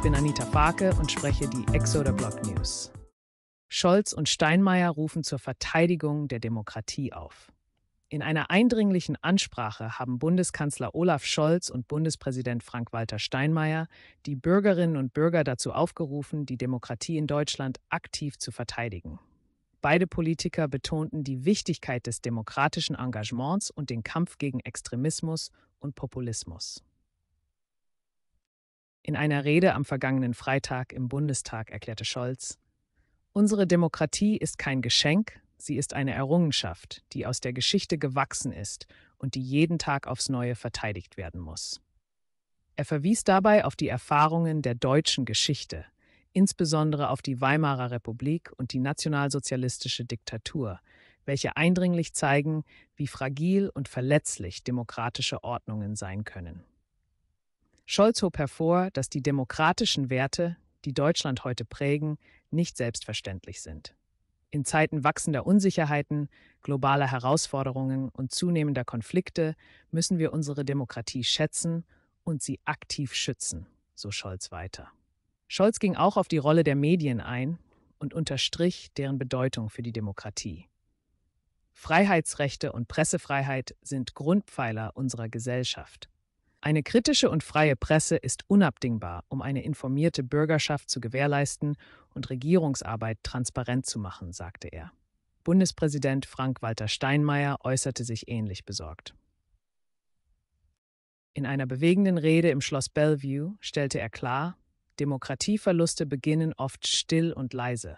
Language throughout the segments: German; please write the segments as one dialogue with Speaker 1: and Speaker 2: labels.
Speaker 1: Ich bin Anita Farke und spreche die Exoder Block News. Scholz und Steinmeier rufen zur Verteidigung der Demokratie auf. In einer eindringlichen Ansprache haben Bundeskanzler Olaf Scholz und Bundespräsident Frank-Walter Steinmeier die Bürgerinnen und Bürger dazu aufgerufen, die Demokratie in Deutschland aktiv zu verteidigen. Beide Politiker betonten die Wichtigkeit des demokratischen Engagements und den Kampf gegen Extremismus und Populismus. In einer Rede am vergangenen Freitag im Bundestag erklärte Scholz, Unsere Demokratie ist kein Geschenk, sie ist eine Errungenschaft, die aus der Geschichte gewachsen ist und die jeden Tag aufs Neue verteidigt werden muss. Er verwies dabei auf die Erfahrungen der deutschen Geschichte, insbesondere auf die Weimarer Republik und die nationalsozialistische Diktatur, welche eindringlich zeigen, wie fragil und verletzlich demokratische Ordnungen sein können. Scholz hob hervor, dass die demokratischen Werte, die Deutschland heute prägen, nicht selbstverständlich sind. In Zeiten wachsender Unsicherheiten, globaler Herausforderungen und zunehmender Konflikte müssen wir unsere Demokratie schätzen und sie aktiv schützen, so Scholz weiter. Scholz ging auch auf die Rolle der Medien ein und unterstrich deren Bedeutung für die Demokratie. Freiheitsrechte und Pressefreiheit sind Grundpfeiler unserer Gesellschaft. Eine kritische und freie Presse ist unabdingbar, um eine informierte Bürgerschaft zu gewährleisten und Regierungsarbeit transparent zu machen, sagte er. Bundespräsident Frank-Walter Steinmeier äußerte sich ähnlich besorgt. In einer bewegenden Rede im Schloss Bellevue stellte er klar, Demokratieverluste beginnen oft still und leise.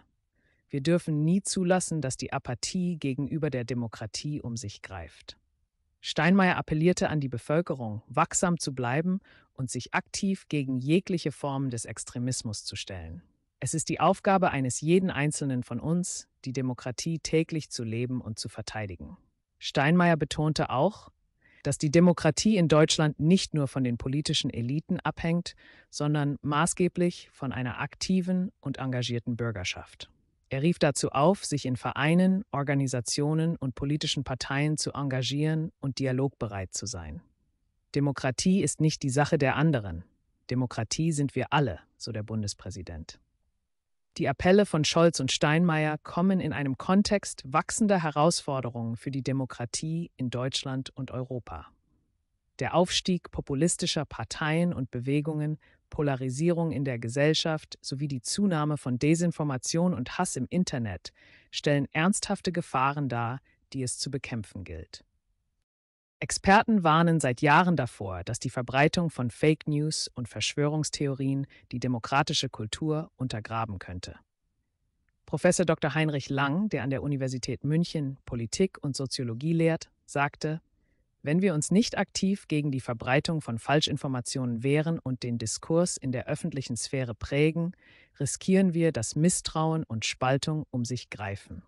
Speaker 1: Wir dürfen nie zulassen, dass die Apathie gegenüber der Demokratie um sich greift. Steinmeier appellierte an die Bevölkerung, wachsam zu bleiben und sich aktiv gegen jegliche Formen des Extremismus zu stellen. Es ist die Aufgabe eines jeden Einzelnen von uns, die Demokratie täglich zu leben und zu verteidigen. Steinmeier betonte auch, dass die Demokratie in Deutschland nicht nur von den politischen Eliten abhängt, sondern maßgeblich von einer aktiven und engagierten Bürgerschaft. Er rief dazu auf, sich in Vereinen, Organisationen und politischen Parteien zu engagieren und dialogbereit zu sein. Demokratie ist nicht die Sache der anderen. Demokratie sind wir alle, so der Bundespräsident. Die Appelle von Scholz und Steinmeier kommen in einem Kontext wachsender Herausforderungen für die Demokratie in Deutschland und Europa. Der Aufstieg populistischer Parteien und Bewegungen Polarisierung in der Gesellschaft sowie die Zunahme von Desinformation und Hass im Internet stellen ernsthafte Gefahren dar, die es zu bekämpfen gilt. Experten warnen seit Jahren davor, dass die Verbreitung von Fake News und Verschwörungstheorien die demokratische Kultur untergraben könnte. Professor Dr. Heinrich Lang, der an der Universität München Politik und Soziologie lehrt, sagte, wenn wir uns nicht aktiv gegen die Verbreitung von Falschinformationen wehren und den Diskurs in der öffentlichen Sphäre prägen, riskieren wir, dass Misstrauen und Spaltung um sich greifen.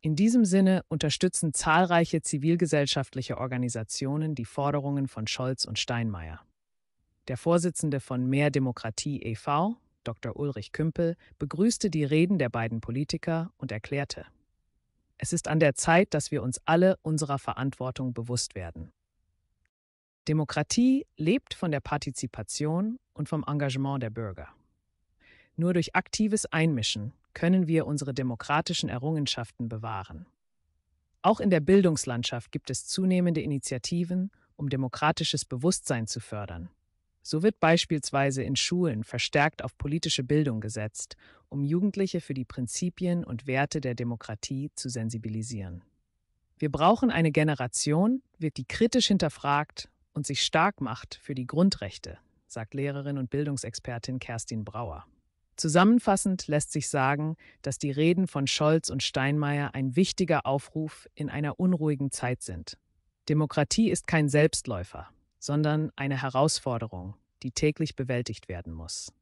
Speaker 1: In diesem Sinne unterstützen zahlreiche zivilgesellschaftliche Organisationen die Forderungen von Scholz und Steinmeier. Der Vorsitzende von Mehr Demokratie e.V., Dr. Ulrich Kümpel, begrüßte die Reden der beiden Politiker und erklärte, es ist an der Zeit, dass wir uns alle unserer Verantwortung bewusst werden. Demokratie lebt von der Partizipation und vom Engagement der Bürger. Nur durch aktives Einmischen können wir unsere demokratischen Errungenschaften bewahren. Auch in der Bildungslandschaft gibt es zunehmende Initiativen, um demokratisches Bewusstsein zu fördern. So wird beispielsweise in Schulen verstärkt auf politische Bildung gesetzt, um Jugendliche für die Prinzipien und Werte der Demokratie zu sensibilisieren. Wir brauchen eine Generation, die kritisch hinterfragt und sich stark macht für die Grundrechte, sagt Lehrerin und Bildungsexpertin Kerstin Brauer. Zusammenfassend lässt sich sagen, dass die Reden von Scholz und Steinmeier ein wichtiger Aufruf in einer unruhigen Zeit sind. Demokratie ist kein Selbstläufer sondern eine Herausforderung, die täglich bewältigt werden muss.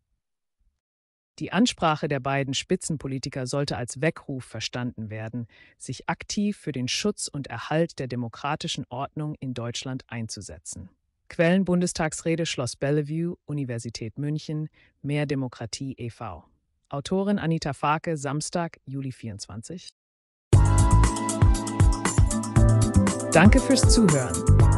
Speaker 1: Die Ansprache der beiden Spitzenpolitiker sollte als Weckruf verstanden werden, sich aktiv für den Schutz und Erhalt der demokratischen Ordnung in Deutschland einzusetzen. Quellen Bundestagsrede Schloss Bellevue, Universität München, Mehr Demokratie e.V. Autorin Anita Farke, Samstag, Juli 24. Danke fürs Zuhören.